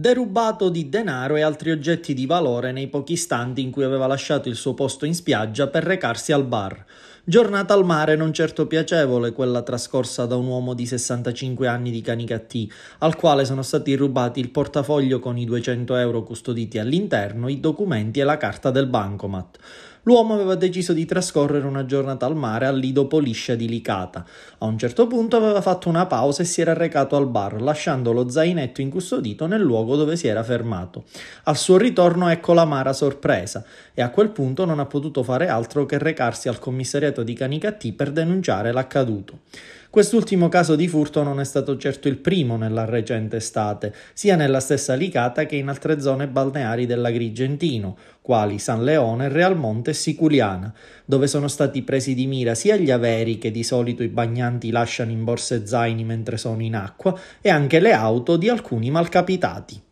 derubato di denaro e altri oggetti di valore nei pochi istanti in cui aveva lasciato il suo posto in spiaggia per recarsi al bar. Giornata al mare non certo piacevole quella trascorsa da un uomo di 65 anni di Canicattì, al quale sono stati rubati il portafoglio con i 200 euro custoditi all'interno, i documenti e la carta del bancomat. L'uomo aveva deciso di trascorrere una giornata al mare al Lido Poliscia di Licata. A un certo punto aveva fatto una pausa e si era recato al bar, lasciando lo zainetto incustodito nel luogo dove si era fermato. Al suo ritorno ecco la mara sorpresa e a quel punto non ha potuto fare altro che recarsi al commissariato segreto di Canicattì per denunciare l'accaduto. Quest'ultimo caso di furto non è stato certo il primo nella recente estate, sia nella stessa Licata che in altre zone balneari dell'Agrigentino, quali San Leone, Realmonte e Siculiana, dove sono stati presi di mira sia gli averi che di solito i bagnanti lasciano in borse zaini mentre sono in acqua, e anche le auto di alcuni malcapitati.